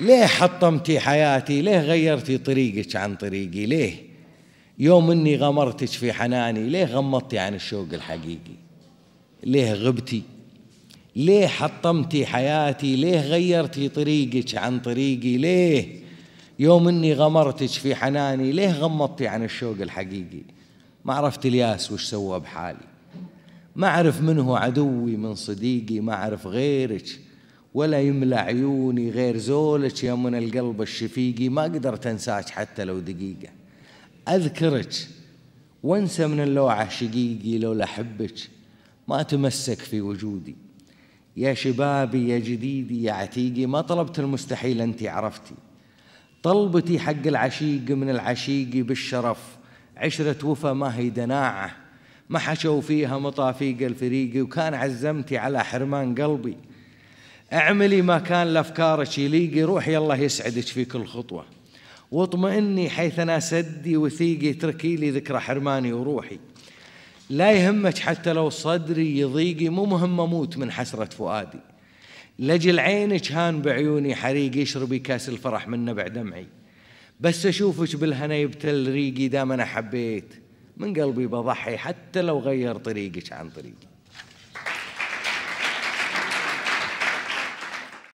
ليه حطمتي حياتي ليه غيرتي طريقك عن طريقي ليه يوم اني غمرتك في حناني ليه غمضتي عن الشوق الحقيقي ليه غبتي ليه حطمتي حياتي ليه غيرتي طريقك عن طريقي ليه يوم اني غمرتك في حناني ليه غمضتي عن الشوق الحقيقي ما عرفت الياس وش سوى بحالي ما اعرف من هو عدوي من صديقي ما اعرف غيرك ولا يملى عيوني غير زولك يا من القلب الشفيقي ما قدرت انساك حتى لو دقيقه اذكرك وانسى من اللوعه شقيقي لولا احبك ما تمسك في وجودي يا شبابي يا جديدي يا عتيقي ما طلبت المستحيل انت عرفتي طلبتي حق العشيق من العشيقي بالشرف عشرة وفا ما هي دناعة ما حشوا فيها مطافيق الفريقي وكان عزمتي على حرمان قلبي اعملي ما كان لافكارك يليقي روحي الله يسعدك في كل خطوه واطمئني حيث انا سدي وثيقي اتركي لي ذكرى حرماني وروحي لا يهمك حتى لو صدري يضيقي مو مهم اموت من حسره فؤادي لجل عينك هان بعيوني حريق يشربي كاس الفرح منه نبع دمعي بس اشوفك بالهنا يبتل ريقي دام انا حبيت من قلبي بضحي حتى لو غير طريقك عن طريقي